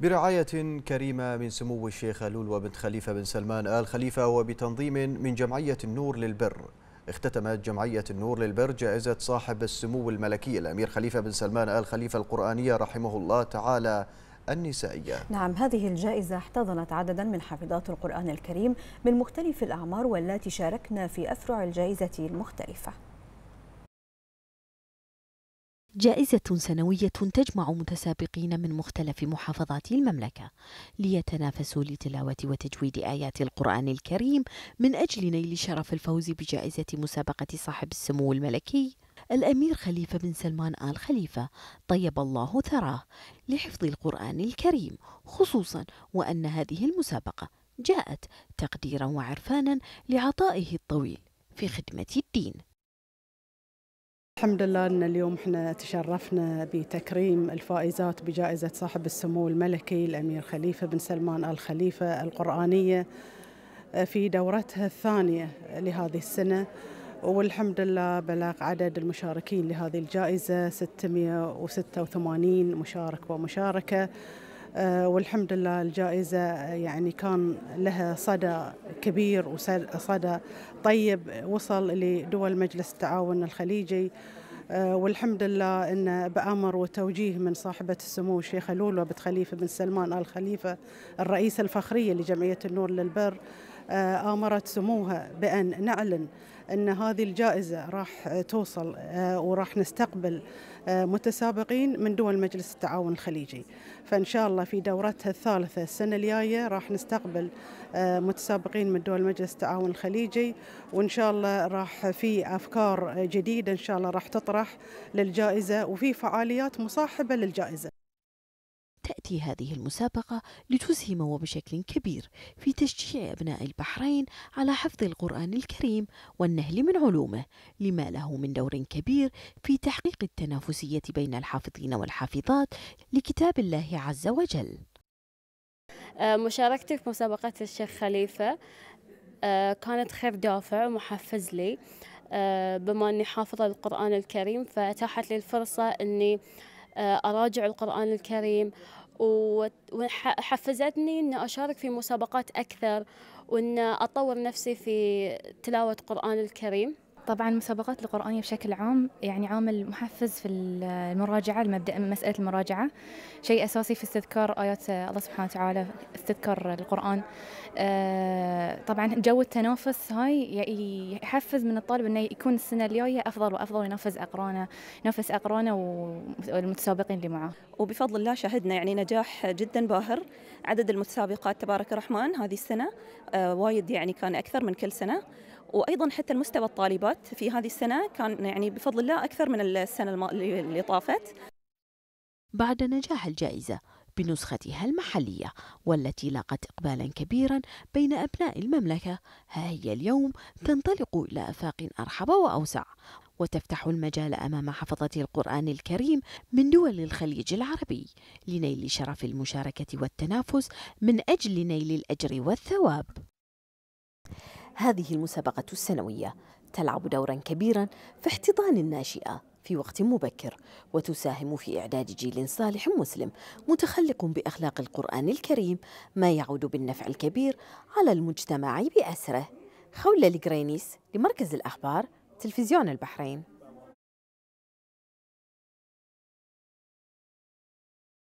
برعاية كريمة من سمو الشيخ لول وبنت خليفة بن سلمان آل خليفة وبتنظيم من جمعية النور للبر اختتمت جمعية النور للبر جائزة صاحب السمو الملكي الأمير خليفة بن سلمان آل خليفة القرآنية رحمه الله تعالى النسائية نعم هذه الجائزة احتضنت عددا من حافظات القرآن الكريم من مختلف الأعمار واللاتي شاركنا في أفرع الجائزة المختلفة جائزة سنوية تجمع متسابقين من مختلف محافظات المملكة ليتنافسوا لتلاوة وتجويد آيات القرآن الكريم من أجل نيل شرف الفوز بجائزة مسابقة صاحب السمو الملكي الأمير خليفة بن سلمان آل خليفة طيب الله ثراه لحفظ القرآن الكريم خصوصا وأن هذه المسابقة جاءت تقديرا وعرفانا لعطائه الطويل في خدمة الدين الحمد لله ان اليوم احنا تشرفنا بتكريم الفائزات بجائزه صاحب السمو الملكي الامير خليفه بن سلمان ال خليفه القرانيه آه، في دورتها الثانيه لهذه السنه والحمد لله بلغ عدد المشاركين لهذه الجائزه 686 مشارك ومشاركه آه، والحمد لله الجائزه يعني كان لها صدى كبير وصدى طيب وصل لدول مجلس التعاون الخليجي آه، والحمد لله ان بامر وتوجيه من صاحبه السمو الشيخه لولو بنت خليفه بن سلمان ال خليفه الرئيسه الفخريه لجمعيه النور للبر آه، آمرت سموها بأن نعلن أن هذه الجائزة راح توصل آه، وراح نستقبل آه، متسابقين من دول مجلس التعاون الخليجي فإن شاء الله في دورتها الثالثة السنة الجاية راح نستقبل متسابقين من دول مجلس التعاون الخليجي وإن شاء الله راح في أفكار جديدة إن شاء الله راح تطرح للجائزة وفي فعاليات مصاحبة للجائزة هذه المسابقة لتسهم وبشكل كبير في تشجيع أبناء البحرين على حفظ القرآن الكريم والنهل من علومه لما له من دور كبير في تحقيق التنافسية بين الحافظين والحافظات لكتاب الله عز وجل آه، مشاركتي في مسابقة الشيخ خليفة آه، كانت خير دافع ومحفز لي آه، بما أني حافظة القرآن الكريم فأتاحت لي الفرصة أني أراجع القرآن الكريم وحفزتني أن أشارك في مسابقات أكثر وأن أطور نفسي في تلاوة القرآن الكريم طبعا المسابقات القرآنية بشكل عام يعني عامل محفز في المراجعة المبدأ مسألة المراجعة شيء أساسي في استذكار آيات الله سبحانه وتعالى استذكار القرآن آه، طبعا جو التنافس هاي يحفز من الطالب أنه يكون السنة الجاية أفضل وأفضل ينافس أقرانه ينافس أقرانه والمتسابقين اللي معاه وبفضل الله شهدنا يعني نجاح جدا باهر عدد المتسابقات تبارك الرحمن هذه السنة آه، وايد يعني كان أكثر من كل سنة وايضا حتى المستوى الطالبات في هذه السنه كان يعني بفضل الله اكثر من السنه اللي طافت بعد نجاح الجائزه بنسختها المحلية والتي لاقت إقبالا كبيرا بين أبناء المملكة ها هي اليوم تنطلق إلى آفاق أرحب وأوسع وتفتح المجال أمام حفظة القرآن الكريم من دول الخليج العربي لنيل شرف المشاركة والتنافس من أجل نيل الأجر والثواب هذه المسابقة السنوية تلعب دورا كبيرا في احتضان الناشئة في وقت مبكر وتساهم في إعداد جيل صالح مسلم متخلق بأخلاق القرآن الكريم ما يعود بالنفع الكبير على المجتمع بأسره خولة لجرينيس لمركز الأخبار تلفزيون البحرين